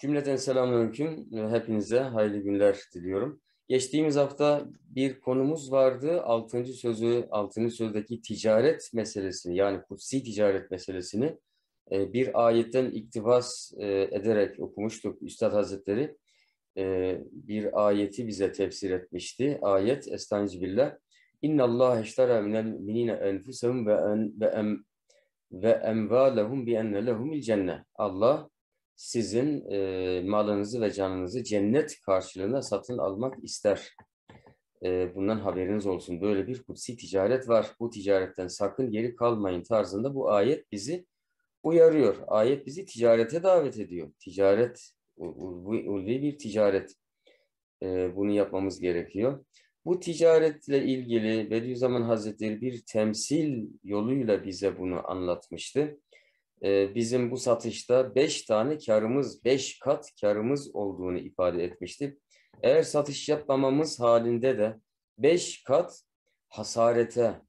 Cümleten selamünaleyküm. Ee, hepinize hayırlı günler diliyorum. Geçtiğimiz hafta bir konumuz vardı. Altıncı sözü, altıncı sözdeki ticaret meselesini yani kutsi ticaret meselesini e, bir ayetten iktibas e, ederek okumuştuk. Üstad Hazretleri e, bir ayeti bize tefsir etmişti. Ayet Estağfirullah. İnna Allah eştara minel minine enfusehum ve en ve em ve emvalehum bi enne lehumil cennet. Allah sizin e, malınızı ve canınızı cennet karşılığında satın almak ister. E, bundan haberiniz olsun. Böyle bir kutsi ticaret var. Bu ticaretten sakın geri kalmayın tarzında bu ayet bizi uyarıyor. Ayet bizi ticarete davet ediyor. Ticaret, ulvi bir ticaret. E, bunu yapmamız gerekiyor. Bu ticaretle ilgili Bediüzzaman Hazretleri bir temsil yoluyla bize bunu anlatmıştı. Ee, bizim bu satışta beş tane karımız, beş kat karımız olduğunu ifade etmişti. Eğer satış yapmamamız halinde de beş kat hasarete,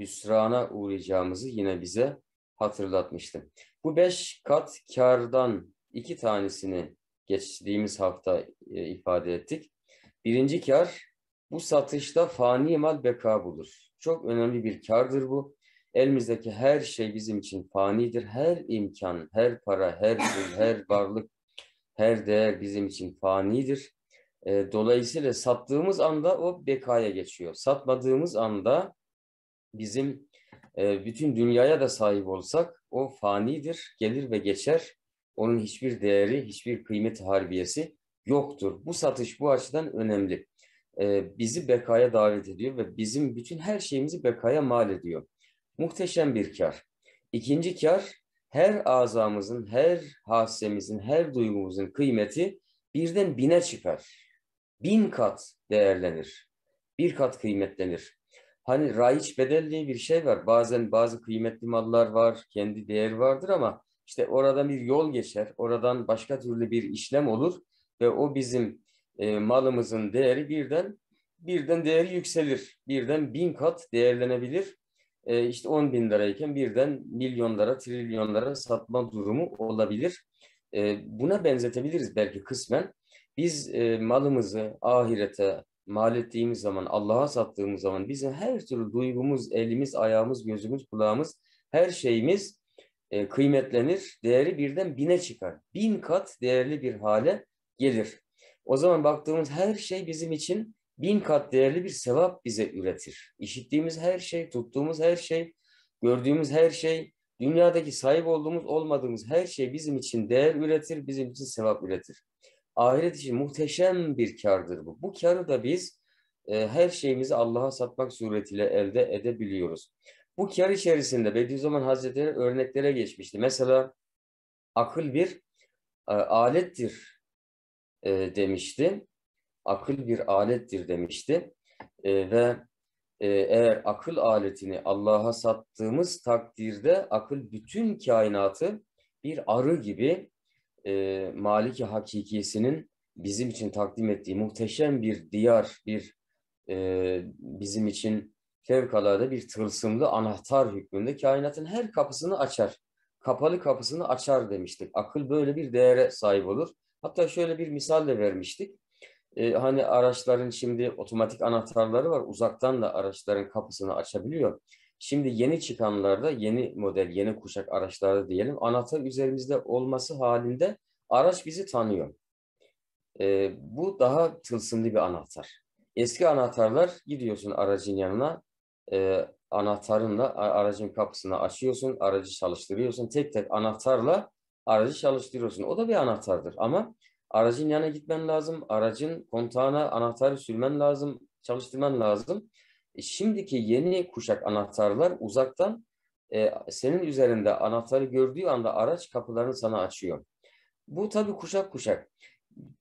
hüsrana uğrayacağımızı yine bize hatırlatmıştı. Bu beş kat kardan iki tanesini geçtiğimiz hafta e, ifade ettik. Birinci kar bu satışta fani mal beka bulur. Çok önemli bir kardır bu. Elimizdeki her şey bizim için fanidir. Her imkan, her para, her pul, her varlık, her değer bizim için fanidir. E, dolayısıyla sattığımız anda o bekaya geçiyor. Satmadığımız anda bizim e, bütün dünyaya da sahip olsak o fanidir, gelir ve geçer. Onun hiçbir değeri, hiçbir kıymet harbiyesi yoktur. Bu satış bu açıdan önemli. E, bizi bekaya davet ediyor ve bizim bütün her şeyimizi bekaya mal ediyor. Muhteşem bir kar. İkinci kar her azamızın, her hasemizin, her duygumuzun kıymeti birden bine çıkar. Bin kat değerlenir. Bir kat kıymetlenir. Hani raiç bedel diye bir şey var. Bazen bazı kıymetli mallar var, kendi değeri vardır ama işte oradan bir yol geçer, oradan başka türlü bir işlem olur ve o bizim e, malımızın değeri birden birden değeri yükselir, birden bin kat değerlenebilir e, işte 10 bin lirayken birden milyonlara, trilyonlara satma durumu olabilir. E, buna benzetebiliriz belki kısmen. Biz e, malımızı ahirete mal ettiğimiz zaman, Allah'a sattığımız zaman bizim her türlü duygumuz, elimiz, ayağımız, gözümüz, kulağımız, her şeyimiz e, kıymetlenir, değeri birden bine çıkar. Bin kat değerli bir hale gelir. O zaman baktığımız her şey bizim için bin kat değerli bir sevap bize üretir. İşittiğimiz her şey, tuttuğumuz her şey, gördüğümüz her şey, dünyadaki sahip olduğumuz, olmadığımız her şey bizim için değer üretir, bizim için sevap üretir. Ahiret için muhteşem bir kardır bu. Bu karı da biz e, her şeyimizi Allah'a satmak suretiyle elde edebiliyoruz. Bu kar içerisinde Bediüzzaman Hazretleri örneklere geçmişti. Mesela akıl bir e, alettir e, demişti akıl bir alettir demişti. E, ve e, eğer akıl aletini Allah'a sattığımız takdirde akıl bütün kainatı bir arı gibi e, Maliki Hakikisi'nin bizim için takdim ettiği muhteşem bir diyar, bir e, bizim için fevkalade bir tılsımlı anahtar hükmünde kainatın her kapısını açar. Kapalı kapısını açar demiştik. Akıl böyle bir değere sahip olur. Hatta şöyle bir misal de vermiştik. E, hani araçların şimdi otomatik anahtarları var. Uzaktan da araçların kapısını açabiliyor. Şimdi yeni çıkanlarda yeni model, yeni kuşak araçlarda diyelim anahtar üzerimizde olması halinde araç bizi tanıyor. E, bu daha tılsımlı bir anahtar. Eski anahtarlar gidiyorsun aracın yanına e, anahtarınla aracın kapısını açıyorsun, aracı çalıştırıyorsun. Tek tek anahtarla aracı çalıştırıyorsun. O da bir anahtardır ama Aracın yanına gitmen lazım. Aracın kontağına anahtarı sürmen lazım. Çalıştırman lazım. E, şimdiki yeni kuşak anahtarlar uzaktan e, senin üzerinde anahtarı gördüğü anda araç kapılarını sana açıyor. Bu tabii kuşak kuşak.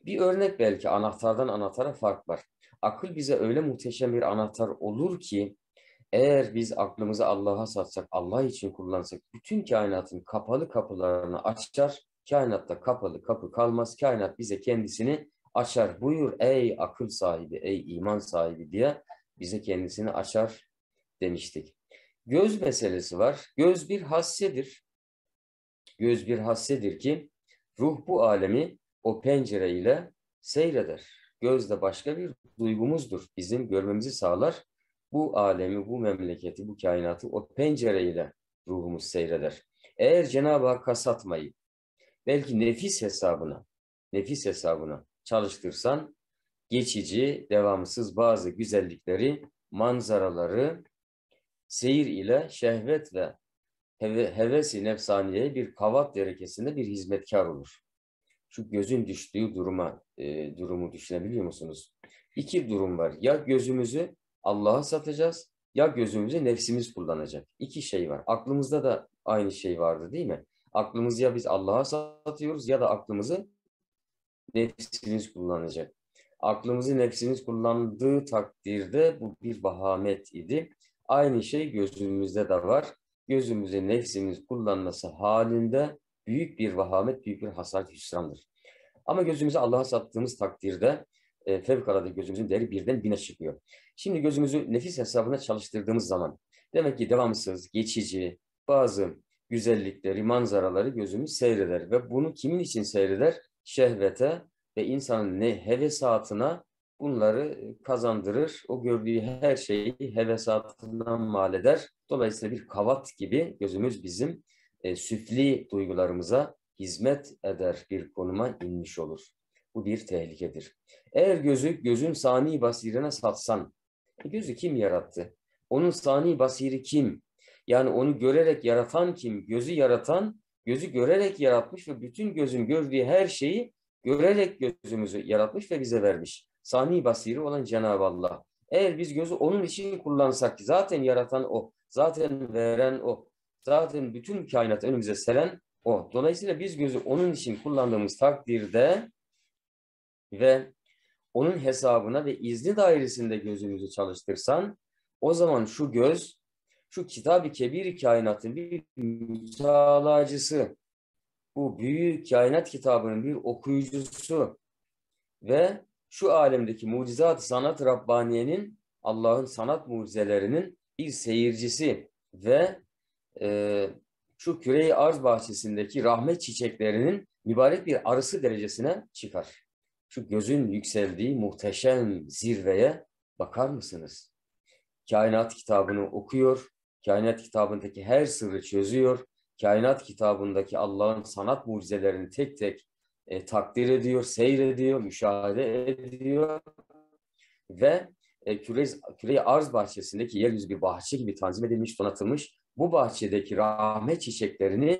Bir örnek belki anahtardan anahtara fark var. Akıl bize öyle muhteşem bir anahtar olur ki eğer biz aklımızı Allah'a satsak, Allah için kullansak bütün kainatın kapalı kapılarını açar Kainatta kapalı kapı kalmaz. Kainat bize kendisini açar. Buyur ey akıl sahibi, ey iman sahibi diye bize kendisini açar demiştik. Göz meselesi var. Göz bir hassedir. Göz bir hassedir ki ruh bu alemi o pencereyle seyreder. Göz de başka bir duygumuzdur. Bizim görmemizi sağlar. Bu alemi, bu memleketi, bu kainatı o pencereyle ruhumuz seyreder. Eğer Cenab-ı Hakk'a satmayı, belki nefis hesabına, nefis hesabına çalıştırsan geçici, devamsız bazı güzellikleri, manzaraları seyir ile şehvet ve heve, hevesi nefsaniyeye bir kavat derekesinde bir hizmetkar olur. Şu gözün düştüğü duruma, e, durumu düşünebiliyor musunuz? İki durum var. Ya gözümüzü Allah'a satacağız ya gözümüzü nefsimiz kullanacak. İki şey var. Aklımızda da aynı şey vardı değil mi? Aklımızı ya biz Allah'a satıyoruz ya da aklımızı nefsimiz kullanacak. Aklımızı nefsimiz kullandığı takdirde bu bir vahamet idi. Aynı şey gözümüzde de var. Gözümüzü nefsimiz kullanması halinde büyük bir vahamet, büyük bir hasar, hüsrandır. Ama gözümüzü Allah'a sattığımız takdirde e, fevkalade gözümüzün değeri birden bine çıkıyor. Şimdi gözümüzü nefis hesabına çalıştırdığımız zaman demek ki devamsız, geçici, bazı güzellikleri, manzaraları gözümüz seyreder. Ve bunu kimin için seyreder? Şehvete ve insanın ne hevesatına bunları e, kazandırır. O gördüğü her şeyi hevesatından mal eder. Dolayısıyla bir kavat gibi gözümüz bizim e, süfli duygularımıza hizmet eder bir konuma inmiş olur. Bu bir tehlikedir. Eğer gözü gözün sani basirine satsan, e, gözü kim yarattı? Onun sani basiri kim? Yani onu görerek yaratan kim? Gözü yaratan, gözü görerek yaratmış ve bütün gözün gördüğü her şeyi görerek gözümüzü yaratmış ve bize vermiş. Sami basiri olan Cenab-ı Allah. Eğer biz gözü onun için kullansak zaten yaratan o, zaten veren o, zaten bütün kainat önümüze seren o. Dolayısıyla biz gözü onun için kullandığımız takdirde ve onun hesabına ve izni dairesinde gözümüzü çalıştırsan o zaman şu göz şu kitab-ı kebir kainatın bir mütalacısı, bu büyük kainat kitabının bir okuyucusu ve şu alemdeki mucizat sanat Rabbaniye'nin Allah'ın sanat mucizelerinin bir seyircisi ve e, şu küreyi arz bahçesindeki rahmet çiçeklerinin mübarek bir arısı derecesine çıkar. Şu gözün yükseldiği muhteşem zirveye bakar mısınız? Kainat kitabını okuyor, Kainat kitabındaki her sırrı çözüyor. Kainat kitabındaki Allah'ın sanat mucizelerini tek tek e, takdir ediyor, seyrediyor, müşahede ediyor ve e, küre, küre arz bahçesindeki yeryüzü bir bahçe gibi tanzim edilmiş, donatılmış. Bu bahçedeki rahmet çiçeklerini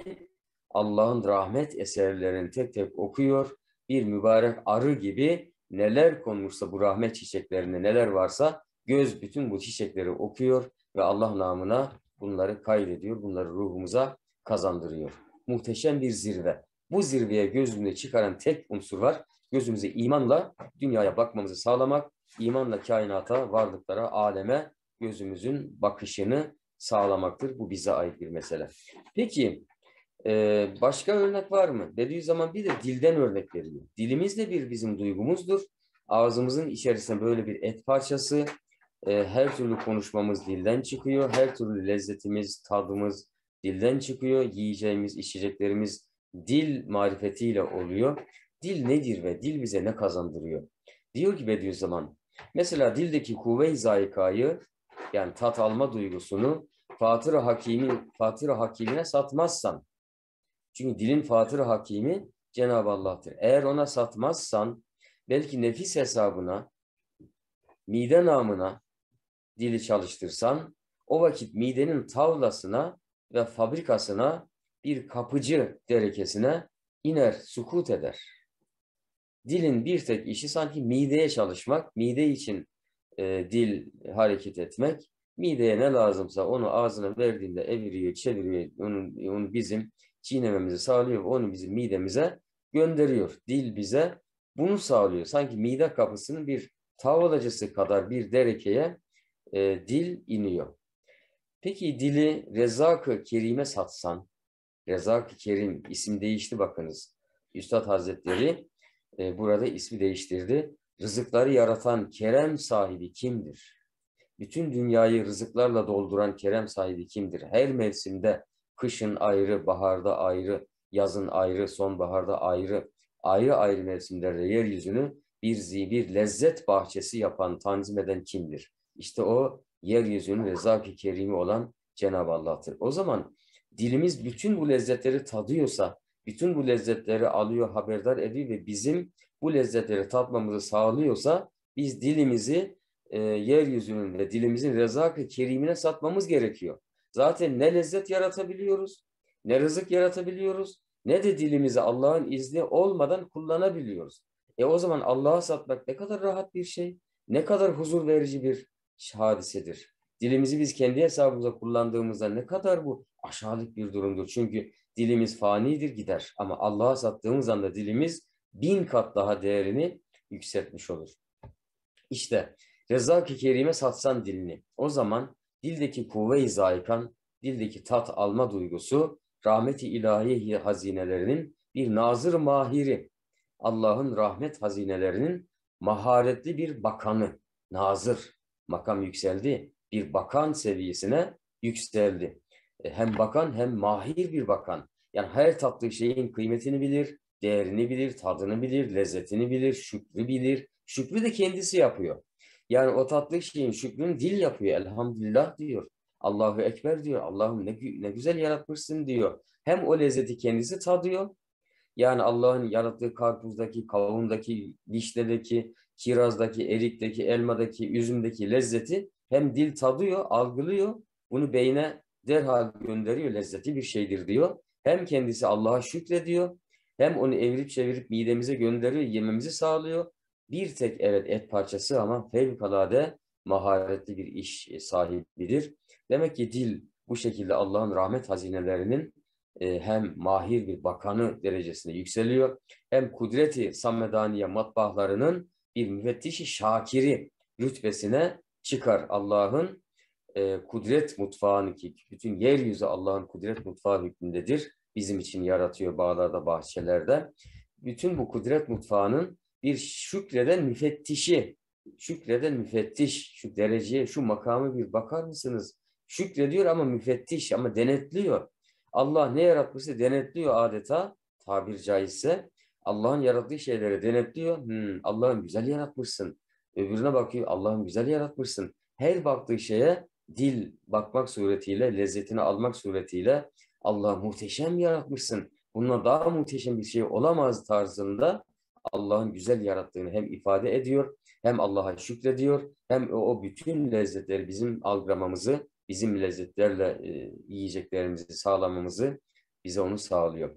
Allah'ın rahmet eserlerini tek tek okuyor. Bir mübarek arı gibi neler konmuşsa bu rahmet çiçeklerinde neler varsa göz bütün bu çiçekleri okuyor ve Allah namına bunları kaydediyor, bunları ruhumuza kazandırıyor. Muhteşem bir zirve. Bu zirveye gözümüze çıkaran tek unsur var. Gözümüzü imanla dünyaya bakmamızı sağlamak, imanla kainata, varlıklara, aleme gözümüzün bakışını sağlamaktır. Bu bize ait bir mesele. Peki e, başka örnek var mı? Dediği zaman bir de dilden örnek veriliyor. Dilimiz de bir bizim duygumuzdur. Ağzımızın içerisinde böyle bir et parçası, e, her türlü konuşmamız dilden çıkıyor. Her türlü lezzetimiz, tadımız dilden çıkıyor. Yiyeceğimiz, içeceklerimiz dil marifetiyle oluyor. Dil nedir ve dil bize ne kazandırıyor? Diyor ki Bediüzzaman, mesela dildeki kuvve-i zayikayı yani tat alma duygusunu Fatır-ı Hakimi, Fatır Hakimine satmazsan, çünkü dilin Fatır-ı Hakimi Cenab-ı Allah'tır. Eğer ona satmazsan belki nefis hesabına, mide namına, dili çalıştırsan o vakit midenin tavlasına ve fabrikasına bir kapıcı derekesine iner, sukut eder. Dilin bir tek işi sanki mideye çalışmak, mide için e, dil hareket etmek. Mideye ne lazımsa onu ağzına verdiğinde eviriyor, çeviriyor, onu, onu bizim çiğnememizi sağlıyor, onu bizim midemize gönderiyor. Dil bize bunu sağlıyor. Sanki mide kapısının bir tavlacısı kadar bir derekeye e, dil iniyor. Peki dili Rezak-ı Kerim'e satsan, Rezak-ı Kerim isim değişti bakınız. Üstad Hazretleri e, burada ismi değiştirdi. Rızıkları yaratan kerem sahibi kimdir? Bütün dünyayı rızıklarla dolduran kerem sahibi kimdir? Her mevsimde kışın ayrı, baharda ayrı, yazın ayrı, sonbaharda ayrı, ayrı ayrı mevsimlerde yeryüzünü bir zibir lezzet bahçesi yapan, tanzim eden kimdir? İşte o yeryüzünün rezaki kerimi olan Cenab-ı Allah'tır. O zaman dilimiz bütün bu lezzetleri tadıyorsa, bütün bu lezzetleri alıyor, haberdar ediyor ve bizim bu lezzetleri tatmamızı sağlıyorsa biz dilimizi e, yeryüzünün ve dilimizin rezak kerimine satmamız gerekiyor. Zaten ne lezzet yaratabiliyoruz, ne rızık yaratabiliyoruz, ne de dilimizi Allah'ın izni olmadan kullanabiliyoruz. E o zaman Allah'a satmak ne kadar rahat bir şey, ne kadar huzur verici bir hadisedir. Dilimizi biz kendi hesabımıza kullandığımızda ne kadar bu aşağılık bir durumdur. Çünkü dilimiz fanidir gider ama Allah'a sattığımız anda dilimiz bin kat daha değerini yükseltmiş olur. İşte Rezak-ı Kerim'e satsan dilini. O zaman dildeki kuvve-i zaykan, dildeki tat alma duygusu rahmeti ilahi hazinelerinin bir nazır mahiri, Allah'ın rahmet hazinelerinin maharetli bir bakanı, nazır, makam yükseldi. Bir bakan seviyesine yükseldi. E, hem bakan hem mahir bir bakan. Yani her tatlı şeyin kıymetini bilir, değerini bilir, tadını bilir, lezzetini bilir, şükrü bilir. Şükrü de kendisi yapıyor. Yani o tatlı şeyin şükrünü dil yapıyor. Elhamdülillah diyor. Allahu Ekber diyor. Allah'ım ne, ne güzel yaratmışsın diyor. Hem o lezzeti kendisi tadıyor. Yani Allah'ın yarattığı karpuzdaki, kavundaki, vişnedeki Kiraz'daki, erikteki, elmadaki, üzümdeki lezzeti hem dil tadıyor, algılıyor. Bunu beyne derhal gönderiyor. Lezzeti bir şeydir diyor. Hem kendisi Allah'a şükrediyor. Hem onu evirip çevirip midemize gönderiyor, yememizi sağlıyor. Bir tek evet et parçası ama fevkalade maharetli bir iş e, sahibidir. Demek ki dil bu şekilde Allah'ın rahmet hazinelerinin e, hem mahir bir bakanı derecesinde yükseliyor hem kudreti Samedaniye matbahlarının bir müfettişi şakiri rütbesine çıkar Allah'ın e, kudret mutfağını ki bütün yeryüzü Allah'ın kudret mutfağı hükmündedir. Bizim için yaratıyor bağlarda, bahçelerde. Bütün bu kudret mutfağının bir şükreden müfettişi, şükreden müfettiş, şu dereceye, şu makamı bir bakar mısınız? Şükrediyor ama müfettiş, ama denetliyor. Allah ne yaratmışsa denetliyor adeta tabir caizse. Allah'ın yarattığı şeylere denetliyor. Hmm, Allah'ın güzel yaratmışsın. Öbürüne bakıyor. Allah'ın güzel yaratmışsın. Her baktığı şeye dil bakmak suretiyle, lezzetini almak suretiyle Allah muhteşem yaratmışsın. Bununla daha muhteşem bir şey olamaz tarzında Allah'ın güzel yarattığını hem ifade ediyor, hem Allah'a şükrediyor, hem o bütün lezzetleri bizim algılamamızı, bizim lezzetlerle e, yiyeceklerimizi sağlamamızı bize onu sağlıyor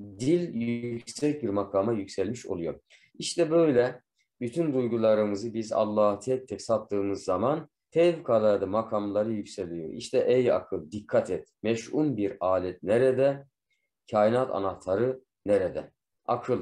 dil yüksek bir makama yükselmiş oluyor. İşte böyle bütün duygularımızı biz Allah'a tek tek sattığımız zaman fevkalade makamları yükseliyor. İşte ey akıl dikkat et. Meş'un bir alet nerede? Kainat anahtarı nerede? Akıl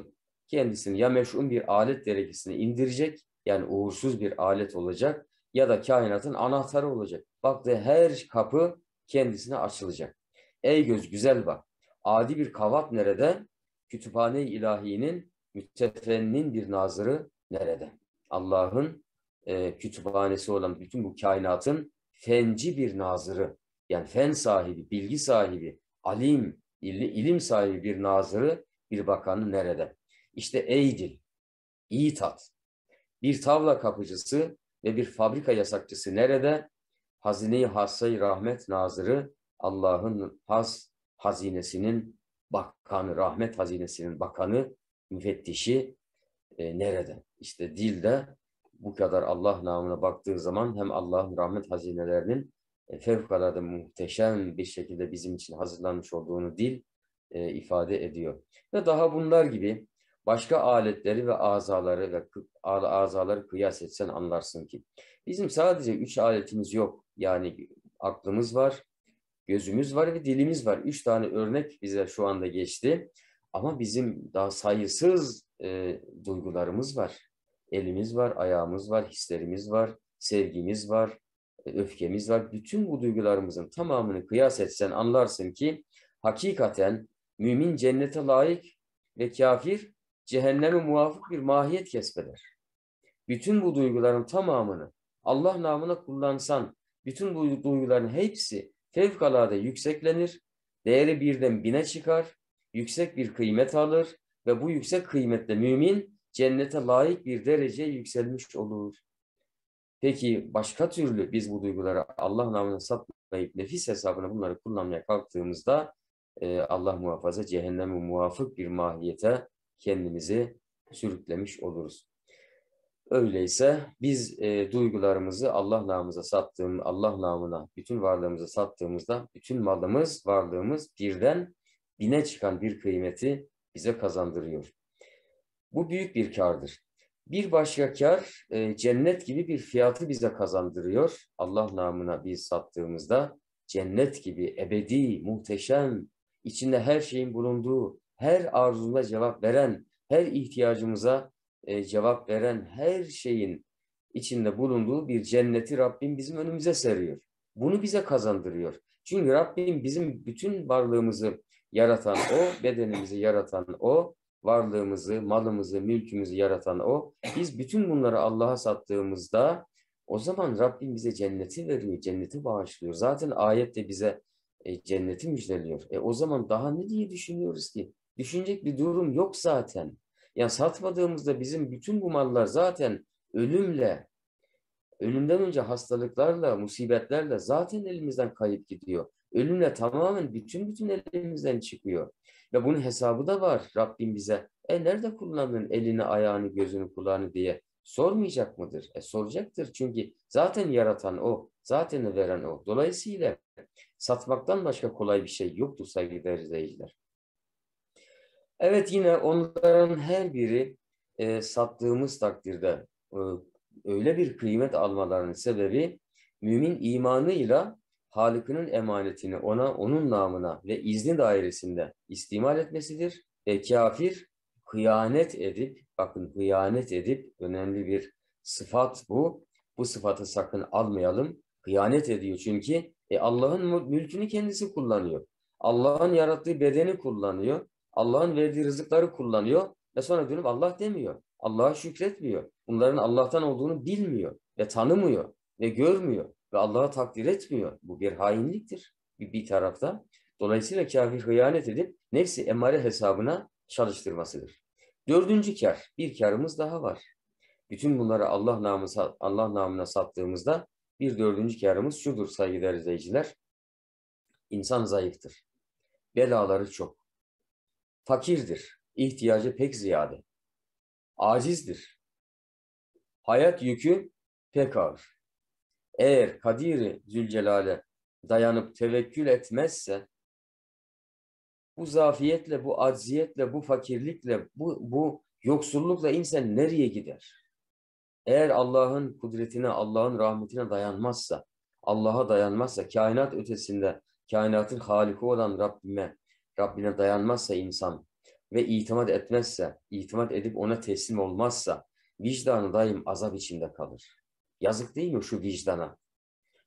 kendisini ya meş'un bir alet derecesine indirecek yani uğursuz bir alet olacak ya da kainatın anahtarı olacak. Baktığı her kapı kendisine açılacak. Ey göz güzel bak adi bir kavat nerede? Kütüphane-i ilahinin mütefennin bir nazırı nerede? Allah'ın e, kütüphanesi olan bütün bu kainatın fenci bir nazırı, yani fen sahibi, bilgi sahibi, alim, ili, ilim sahibi bir nazırı, bir bakanı nerede? İşte ey dil, iyi tat, bir tavla kapıcısı ve bir fabrika yasakçısı nerede? Hazine-i Hassay Rahmet Nazırı Allah'ın has hazinesinin bakanı, rahmet hazinesinin bakanı, müfettişi e, nerede? İşte dil de bu kadar Allah namına baktığın zaman hem Allah'ın rahmet hazinelerinin e, fevkalade muhteşem bir şekilde bizim için hazırlanmış olduğunu dil e, ifade ediyor. Ve daha bunlar gibi başka aletleri ve azaları ve azaları kıyas etsen anlarsın ki. Bizim sadece üç aletimiz yok. Yani aklımız var, gözümüz var ve dilimiz var. Üç tane örnek bize şu anda geçti. Ama bizim daha sayısız e, duygularımız var. Elimiz var, ayağımız var, hislerimiz var, sevgimiz var, e, öfkemiz var. Bütün bu duygularımızın tamamını kıyas etsen anlarsın ki hakikaten mümin cennete layık ve kafir cehenneme muvafık bir mahiyet kesbeder. Bütün bu duyguların tamamını Allah namına kullansan, bütün bu duyguların hepsi fevkalade yükseklenir, değeri birden bine çıkar, yüksek bir kıymet alır ve bu yüksek kıymetle mümin cennete layık bir derece yükselmiş olur. Peki başka türlü biz bu duyguları Allah namına saplayıp nefis hesabına bunları kullanmaya kalktığımızda e, Allah muhafaza cehenneme muafık bir mahiyete kendimizi sürüklemiş oluruz. Öyleyse biz e, duygularımızı Allah namıza sattığımız Allah namına bütün varlığımızı sattığımızda bütün malımız, varlığımız birden bine çıkan bir kıymeti bize kazandırıyor. Bu büyük bir kardır. Bir başka kar e, cennet gibi bir fiyatı bize kazandırıyor. Allah namına biz sattığımızda cennet gibi ebedi, muhteşem, içinde her şeyin bulunduğu, her arzuna cevap veren, her ihtiyacımıza e, cevap veren her şeyin içinde bulunduğu bir cenneti Rabbim bizim önümüze seriyor. Bunu bize kazandırıyor. Çünkü Rabbim bizim bütün varlığımızı yaratan O, bedenimizi yaratan O, varlığımızı, malımızı, mülkümüzü yaratan O. Biz bütün bunları Allah'a sattığımızda o zaman Rabbim bize cenneti veriyor, cenneti bağışlıyor. Zaten ayet de bize e, cenneti müjdeliyor. E, o zaman daha ne diye düşünüyoruz ki? Düşünecek bir durum yok zaten. Yani satmadığımızda bizim bütün bu mallar zaten ölümle, ölümden önce hastalıklarla, musibetlerle zaten elimizden kayıp gidiyor. Ölümle tamamen bütün bütün elimizden çıkıyor. Ve bunun hesabı da var Rabbim bize. E nerede kullandın elini, ayağını, gözünü, kulağını diye sormayacak mıdır? E soracaktır çünkü zaten yaratan o, zaten veren o. Dolayısıyla satmaktan başka kolay bir şey yoktu sevgili izleyiciler. Evet yine onların her biri e, sattığımız takdirde e, öyle bir kıymet almalarının sebebi mümin imanıyla Halık'ının emanetini ona, onun namına ve izni dairesinde istimal etmesidir. E, kafir hıyanet edip, bakın hıyanet edip önemli bir sıfat bu. Bu sıfatı sakın almayalım. Hıyanet ediyor çünkü e, Allah'ın mülkünü kendisi kullanıyor. Allah'ın yarattığı bedeni kullanıyor. Allah'ın verdiği rızıkları kullanıyor ve sonra dönüp Allah demiyor. Allah'a şükretmiyor. Bunların Allah'tan olduğunu bilmiyor ve tanımıyor ve görmüyor ve Allah'a takdir etmiyor. Bu bir hainliktir bir, bir tarafta. Dolayısıyla kafir hıyanet edip nefsi emare hesabına çalıştırmasıdır. Dördüncü kar, bir karımız daha var. Bütün bunları Allah, namı, Allah namına sattığımızda bir dördüncü karımız şudur saygıdeğer izleyiciler. İnsan zayıftır. Belaları çok fakirdir, ihtiyacı pek ziyade. Acizdir, hayat yükü pek ağır. Eğer Kadiri Zülcelal'e dayanıp tevekkül etmezse, bu zafiyetle, bu acziyetle, bu fakirlikle, bu, bu yoksullukla insan nereye gider? Eğer Allah'ın kudretine, Allah'ın rahmetine dayanmazsa, Allah'a dayanmazsa, kainat ötesinde, kainatın haliki olan Rabbime Rabbine dayanmazsa insan ve itimat etmezse, itimat edip ona teslim olmazsa vicdanı daim azap içinde kalır. Yazık değil mi şu vicdana?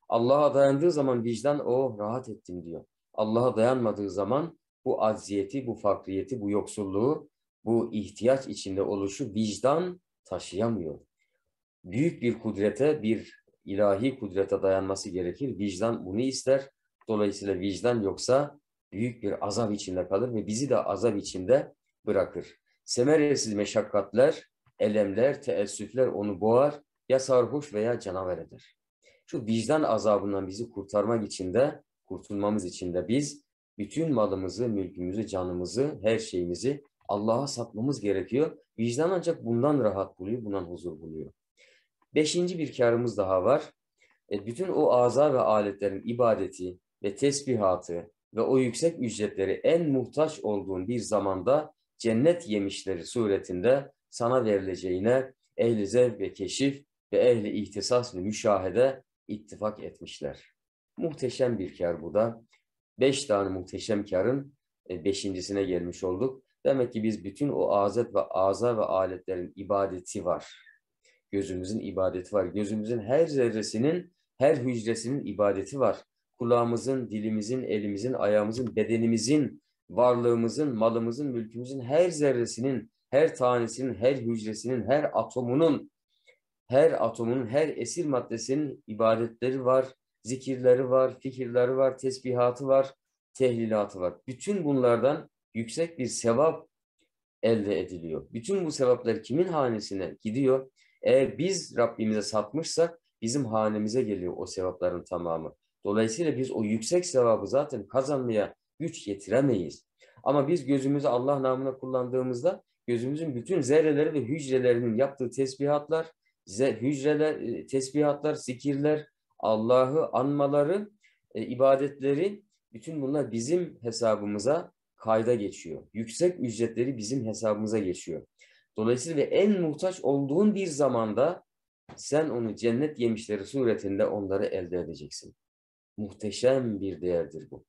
Allah'a dayandığı zaman vicdan o oh, rahat ettim diyor. Allah'a dayanmadığı zaman bu acziyeti, bu fakriyeti, bu yoksulluğu, bu ihtiyaç içinde oluşu vicdan taşıyamıyor. Büyük bir kudrete, bir ilahi kudrete dayanması gerekir. Vicdan bunu ister. Dolayısıyla vicdan yoksa büyük bir azap içinde kalır ve bizi de azap içinde bırakır. Semeresiz meşakkatler, elemler, teessüfler onu boğar, ya sarhoş veya canavar eder. Şu vicdan azabından bizi kurtarmak için de, kurtulmamız için de biz bütün malımızı, mülkümüzü, canımızı, her şeyimizi Allah'a satmamız gerekiyor. Vicdan ancak bundan rahat buluyor, bundan huzur buluyor. Beşinci bir karımız daha var. E, bütün o aza ve aletlerin ibadeti ve tesbihatı ve o yüksek ücretleri en muhtaç olduğun bir zamanda cennet yemişleri suretinde sana verileceğine ehli zevk ve keşif ve ehli ihtisas ve müşahede ittifak etmişler. Muhteşem bir kar bu da. Beş tane muhteşem karın e, beşincisine gelmiş olduk. Demek ki biz bütün o azet ve aza ve aletlerin ibadeti var. Gözümüzün ibadeti var. Gözümüzün her zerresinin, her hücresinin ibadeti var kulağımızın, dilimizin, elimizin, ayağımızın, bedenimizin, varlığımızın, malımızın, mülkümüzün her zerresinin, her tanesinin, her hücresinin, her atomunun, her atomunun, her esir maddesinin ibadetleri var, zikirleri var, fikirleri var, tesbihatı var, tehlilatı var. Bütün bunlardan yüksek bir sevap elde ediliyor. Bütün bu sevaplar kimin hanesine gidiyor? Eğer biz Rabbimize satmışsak bizim hanemize geliyor o sevapların tamamı. Dolayısıyla biz o yüksek sevabı zaten kazanmaya güç yetiremeyiz. Ama biz gözümüzü Allah namına kullandığımızda gözümüzün bütün zerreleri ve hücrelerinin yaptığı tesbihatlar, hücreler, e, tesbihatlar, zikirler, Allah'ı anmaları, e, ibadetleri bütün bunlar bizim hesabımıza kayda geçiyor. Yüksek ücretleri bizim hesabımıza geçiyor. Dolayısıyla en muhtaç olduğun bir zamanda sen onu cennet yemişleri suretinde onları elde edeceksin muhteşem bir değerdir bu.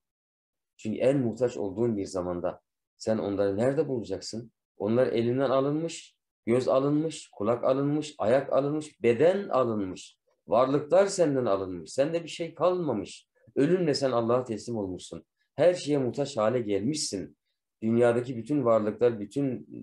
Çünkü en muhtaç olduğun bir zamanda sen onları nerede bulacaksın? Onlar elinden alınmış, göz alınmış, kulak alınmış, ayak alınmış, beden alınmış. Varlıklar senden alınmış. Sende bir şey kalmamış. Ölümle sen Allah'a teslim olmuşsun. Her şeye muhtaç hale gelmişsin. Dünyadaki bütün varlıklar, bütün e,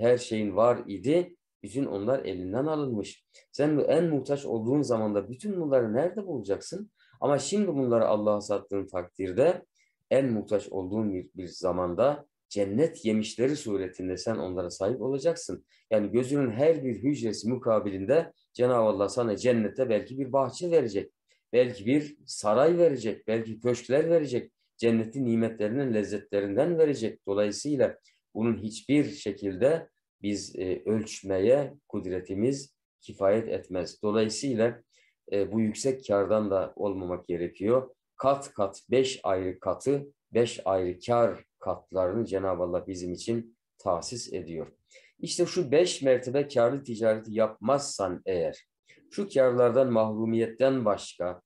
her şeyin var idi. Bütün onlar elinden alınmış. Sen en muhtaç olduğun zamanda bütün bunları nerede bulacaksın? Ama şimdi bunları Allah'a sattığın takdirde en muhtaç olduğun bir, bir zamanda cennet yemişleri suretinde sen onlara sahip olacaksın. Yani gözünün her bir hücresi mukabilinde Cenab-ı Allah sana cennete belki bir bahçe verecek, belki bir saray verecek, belki köşkler verecek, cennetin nimetlerinin lezzetlerinden verecek. Dolayısıyla bunun hiçbir şekilde biz e, ölçmeye kudretimiz kifayet etmez. Dolayısıyla e, bu yüksek kardan da olmamak gerekiyor. Kat kat, beş ayrı katı, beş ayrı kar katlarını Cenab-ı Allah bizim için tahsis ediyor. İşte şu beş mertebe karlı ticareti yapmazsan eğer, şu karlardan mahrumiyetten başka,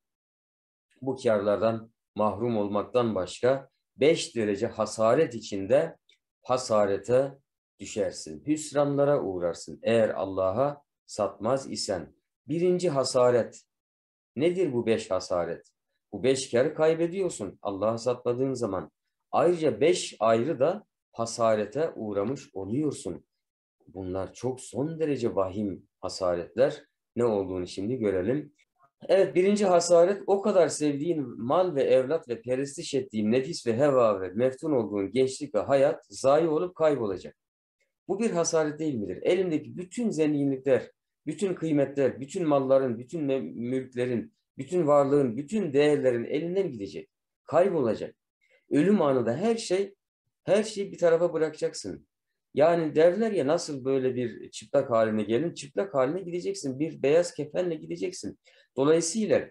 bu karlardan mahrum olmaktan başka beş derece hasaret içinde hasarete düşersin. Hüsranlara uğrarsın eğer Allah'a satmaz isen. Birinci hasaret, Nedir bu beş hasaret? Bu beş kere kaybediyorsun Allah'a satmadığın zaman. Ayrıca beş ayrı da hasarete uğramış oluyorsun. Bunlar çok son derece vahim hasaretler. Ne olduğunu şimdi görelim. Evet birinci hasaret o kadar sevdiğin mal ve evlat ve perestiş ettiğin nefis ve heva ve meftun olduğun gençlik ve hayat zayi olup kaybolacak. Bu bir hasaret değil midir? Elimdeki bütün zenginlikler, bütün kıymetler, bütün malların, bütün mülklerin, bütün varlığın, bütün değerlerin elinden gidecek. Kaybolacak. Ölüm anında her şey, her şeyi bir tarafa bırakacaksın. Yani derler ya nasıl böyle bir çıplak haline gelin? Çıplak haline gideceksin. Bir beyaz kefenle gideceksin. Dolayısıyla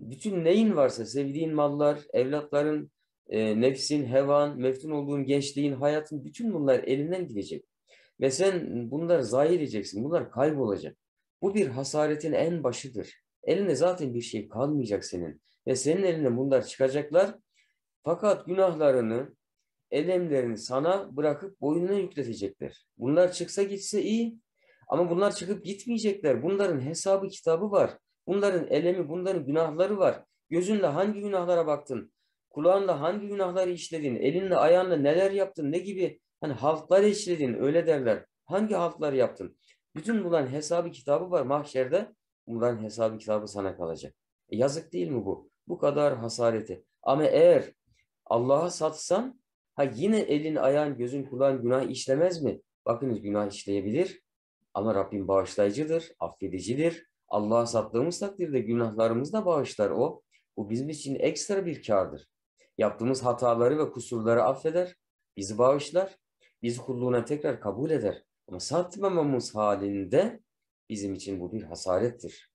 bütün neyin varsa sevdiğin mallar, evlatların, e, nefsin, hevan, meftun olduğun gençliğin, hayatın bütün bunlar elinden gidecek. Ve sen bunları zayi edeceksin. Bunlar kaybolacak. Bu bir hasaretin en başıdır. Eline zaten bir şey kalmayacak senin ve senin eline bunlar çıkacaklar. Fakat günahlarını, elemlerini sana bırakıp boynuna yükletecekler. Bunlar çıksa gitse iyi ama bunlar çıkıp gitmeyecekler. Bunların hesabı kitabı var. Bunların elemi, bunların günahları var. Gözünle hangi günahlara baktın? Kulağınla hangi günahları işledin? Elinle, ayağınla neler yaptın? Ne gibi hani halklar işledin? Öyle derler. Hangi halklar yaptın? Bütün bunların hesabı kitabı var mahşerde. Bunların hesabı kitabı sana kalacak. E yazık değil mi bu? Bu kadar hasareti. Ama eğer Allah'a satsan ha yine elin, ayağın, gözün, kulağın günah işlemez mi? Bakınız günah işleyebilir ama Rabbim bağışlayıcıdır, affedicidir. Allah'a sattığımız takdirde günahlarımız da bağışlar o. Bu bizim için ekstra bir kardır. Yaptığımız hataları ve kusurları affeder, bizi bağışlar, bizi kulluğuna tekrar kabul eder. Ama satmamamız halinde bizim için bu bir hasarettir.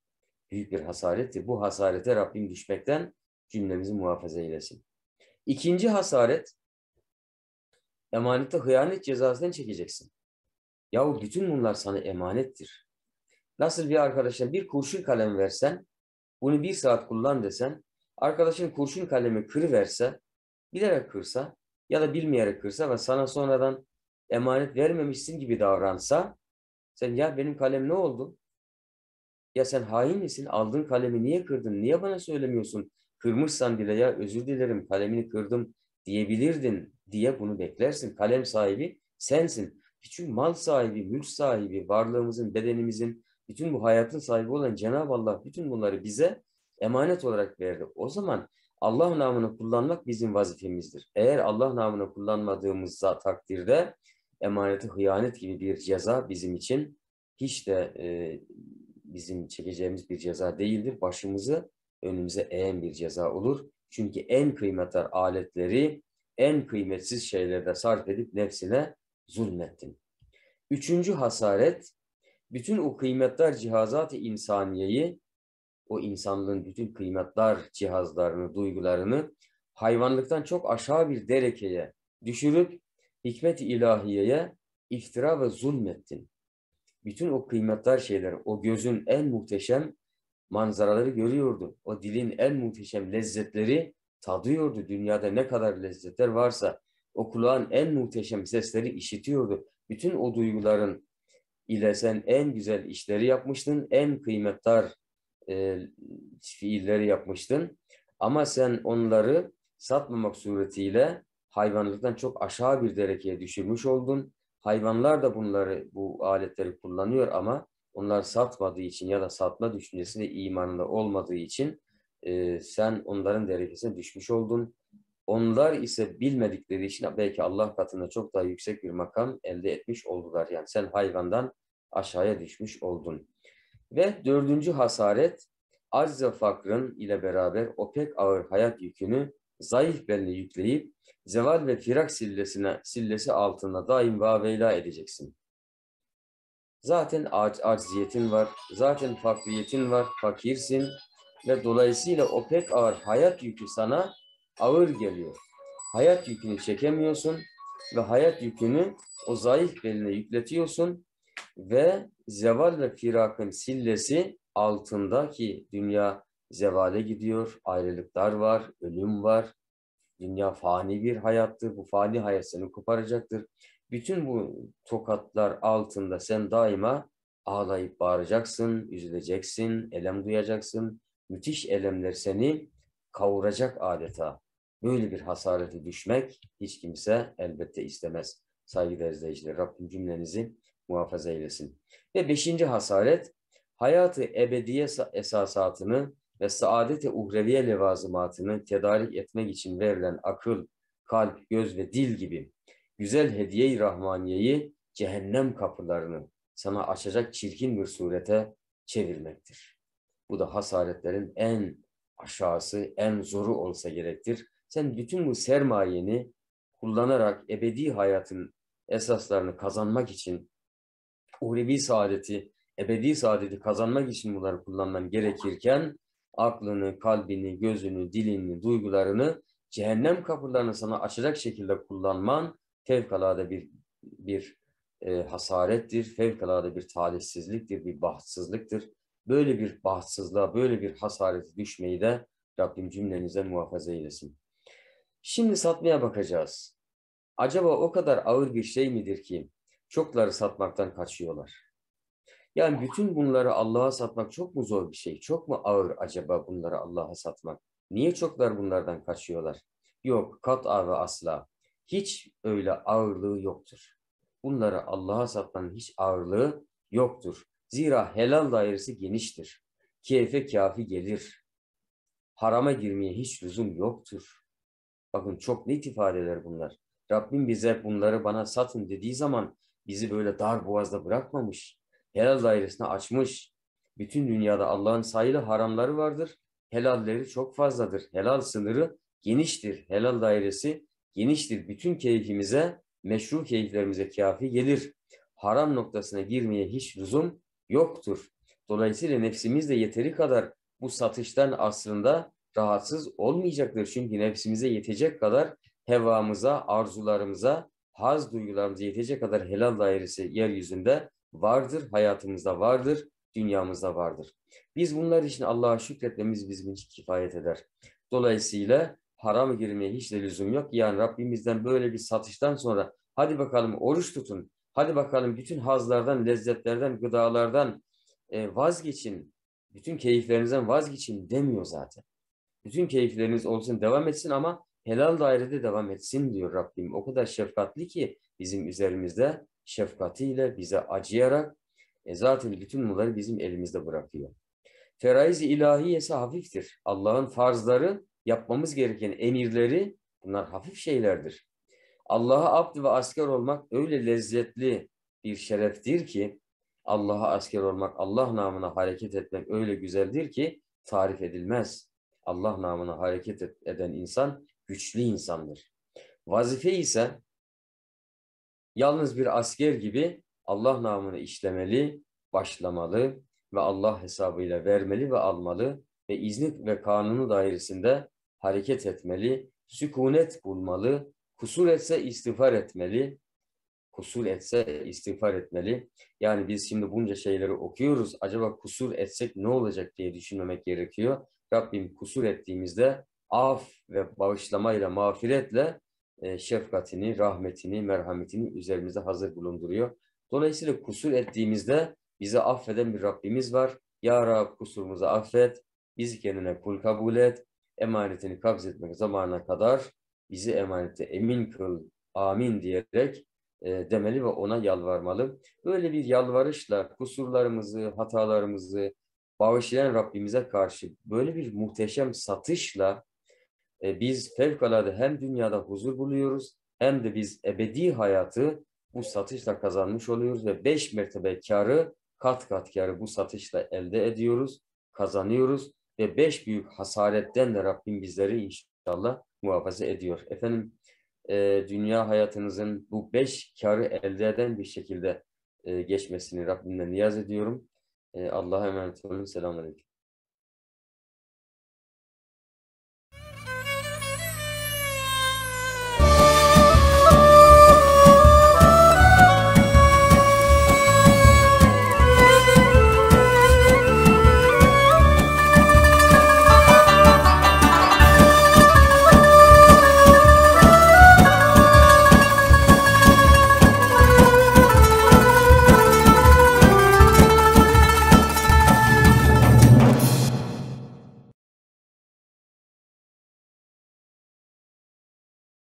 Büyük bir hasarettir. Bu hasarete Rabbim düşmekten cümlemizi muhafaza eylesin. İkinci hasaret, emanette hıyanet cezasını çekeceksin. Yahu bütün bunlar sana emanettir. Nasıl bir arkadaşına bir kurşun kalem versen, bunu bir saat kullan desen, arkadaşın kurşun kalemi kırıverse, bilerek kırsa ya da bilmeyerek kırsa ve sana sonradan emanet vermemişsin gibi davransa sen ya benim kalem ne oldu? Ya sen hain misin? Aldın kalemi niye kırdın? Niye bana söylemiyorsun? Kırmışsan bile ya özür dilerim kalemini kırdım diyebilirdin diye bunu beklersin. Kalem sahibi sensin. Bütün mal sahibi, mülk sahibi, varlığımızın, bedenimizin, bütün bu hayatın sahibi olan Cenab-ı Allah bütün bunları bize emanet olarak verdi. O zaman Allah namını kullanmak bizim vazifemizdir. Eğer Allah namını kullanmadığımızda takdirde emaneti hıyanet gibi bir ceza bizim için hiç de e, bizim çekeceğimiz bir ceza değildir. Başımızı önümüze eğen bir ceza olur. Çünkü en kıymetli aletleri en kıymetsiz şeylerde sarf edip nefsine zulmettin. Üçüncü hasaret, bütün o kıymetler cihazat-ı insaniyeyi, o insanlığın bütün kıymetler cihazlarını, duygularını hayvanlıktan çok aşağı bir derekeye düşürüp hikmet ilahiyeye iftira ve zulmettin. Bütün o kıymetler şeyler, o gözün en muhteşem manzaraları görüyordu. O dilin en muhteşem lezzetleri tadıyordu. Dünyada ne kadar lezzetler varsa o kulağın en muhteşem sesleri işitiyordu. Bütün o duyguların ile sen en güzel işleri yapmıştın, en kıymetdar e, fiilleri yapmıştın. Ama sen onları satmamak suretiyle hayvanlıktan çok aşağı bir derekeye düşürmüş oldun. Hayvanlar da bunları, bu aletleri kullanıyor ama onlar satmadığı için ya da satma düşüncesi ve imanında olmadığı için e, sen onların derecesine düşmüş oldun. Onlar ise bilmedikleri için belki Allah katında çok daha yüksek bir makam elde etmiş oldular. Yani sen hayvandan aşağıya düşmüş oldun. Ve dördüncü hasaret, arz ve fakrın ile beraber o pek ağır hayat yükünü zayıf belli yükleyip zeval ve firak sillesine, sillesi altında daim vaveyla edeceksin. Zaten ac acziyetin var, zaten fakriyetin var, fakirsin ve dolayısıyla o pek ağır hayat yükü sana ağır geliyor. Hayat yükünü çekemiyorsun ve hayat yükünü o zayıf beline yükletiyorsun ve zeval ve firakın sillesi altındaki dünya zevale gidiyor, ayrılıklar var, ölüm var. Dünya fani bir hayattır, bu fani hayat seni koparacaktır. Bütün bu tokatlar altında sen daima ağlayıp bağıracaksın, üzüleceksin, elem duyacaksın. Müthiş elemler seni kavuracak adeta. Böyle bir hasarete düşmek hiç kimse elbette istemez. Saygıdeğer izleyiciler Rabbim cümlenizi muhafaza eylesin. Ve beşinci hasaret hayatı ebediye esasatını ve saadete uhreviye levazımatını tedarik etmek için verilen akıl, kalp, göz ve dil gibi güzel hediye-i rahmaniyeyi cehennem kapılarını sana açacak çirkin bir surete çevirmektir. Bu da hasaretlerin en aşağısı, en zoru olsa gerektir. Sen bütün bu sermayeni kullanarak ebedi hayatın esaslarını kazanmak için, uhrevi saadeti, ebedi saadeti kazanmak için bunları kullanman gerekirken aklını, kalbini, gözünü, dilini, duygularını cehennem kapılarını sana açacak şekilde kullanman fevkalade bir bir e, hasarettir, fevkalade bir talihsizliktir, bir bahtsızlıktır. Böyle bir bahtsızlığa, böyle bir hasarete düşmeyi de Rabbim cümlenize muhafaza eylesin. Şimdi satmaya bakacağız. Acaba o kadar ağır bir şey midir ki çokları satmaktan kaçıyorlar? Yani bütün bunları Allah'a satmak çok mu zor bir şey? Çok mu ağır acaba bunları Allah'a satmak? Niye çoklar bunlardan kaçıyorlar? Yok, kat'a ve asla. Hiç öyle ağırlığı yoktur. Bunları Allah'a satmanın hiç ağırlığı yoktur. Zira helal dairesi geniştir. Keyfe kafi gelir. Harama girmeye hiç lüzum yoktur. Bakın çok net ifadeler bunlar. Rabbim bize bunları bana satın dediği zaman bizi böyle dar boğazda bırakmamış helal dairesini açmış. Bütün dünyada Allah'ın sayılı haramları vardır. Helalleri çok fazladır. Helal sınırı geniştir. Helal dairesi geniştir. Bütün keyfimize, meşru keyiflerimize kafi gelir. Haram noktasına girmeye hiç lüzum yoktur. Dolayısıyla nefsimiz de yeteri kadar bu satıştan aslında rahatsız olmayacaktır. Çünkü nefsimize yetecek kadar hevamıza, arzularımıza, haz duygularımıza yetecek kadar helal dairesi yeryüzünde vardır, hayatımızda vardır, dünyamızda vardır. Biz bunlar için Allah'a şükretmemiz bizim için kifayet eder. Dolayısıyla harama girmeye hiç de lüzum yok. Yani Rabbimizden böyle bir satıştan sonra hadi bakalım oruç tutun, hadi bakalım bütün hazlardan, lezzetlerden, gıdalardan e, vazgeçin, bütün keyiflerinizden vazgeçin demiyor zaten. Bütün keyifleriniz olsun, devam etsin ama helal dairede devam etsin diyor Rabbim. O kadar şefkatli ki bizim üzerimizde şefkatiyle bize acıyarak e, zaten bütün bunları bizim elimizde bırakıyor. Feraiz-i ilahiyesi hafiftir. Allah'ın farzları, yapmamız gereken emirleri bunlar hafif şeylerdir. Allah'a abd ve asker olmak öyle lezzetli bir şereftir ki Allah'a asker olmak, Allah namına hareket etmek öyle güzeldir ki tarif edilmez. Allah namına hareket eden insan güçlü insandır. Vazife ise Yalnız bir asker gibi Allah namını işlemeli, başlamalı ve Allah hesabıyla vermeli ve almalı ve izni ve kanunu dairesinde hareket etmeli, sükunet bulmalı, kusur etse istiğfar etmeli, kusur etse istiğfar etmeli. Yani biz şimdi bunca şeyleri okuyoruz. Acaba kusur etsek ne olacak diye düşünmemek gerekiyor. Rabbim kusur ettiğimizde af ve bağışlamayla, mağfiretle e, şefkatini, rahmetini, merhametini üzerimize hazır bulunduruyor. Dolayısıyla kusur ettiğimizde bizi affeden bir Rabbimiz var. Ya Rab kusurumuzu affet, bizi kendine kul kabul et, emanetini kabz etmek zamanına kadar bizi emanete emin kıl, amin diyerek e, demeli ve ona yalvarmalı. Böyle bir yalvarışla kusurlarımızı, hatalarımızı bağışlayan Rabbimize karşı böyle bir muhteşem satışla e, biz fevkalade hem dünyada huzur buluyoruz hem de biz ebedi hayatı bu satışla kazanmış oluyoruz ve beş mertebe karı kat kat karı bu satışla elde ediyoruz, kazanıyoruz ve beş büyük hasaretten de Rabbim bizleri inşallah muhafaza ediyor. Efendim e, dünya hayatınızın bu beş karı elde eden bir şekilde e, geçmesini Rabbimden niyaz ediyorum. E, Allah'a emanet olun. Selamun Aleyküm.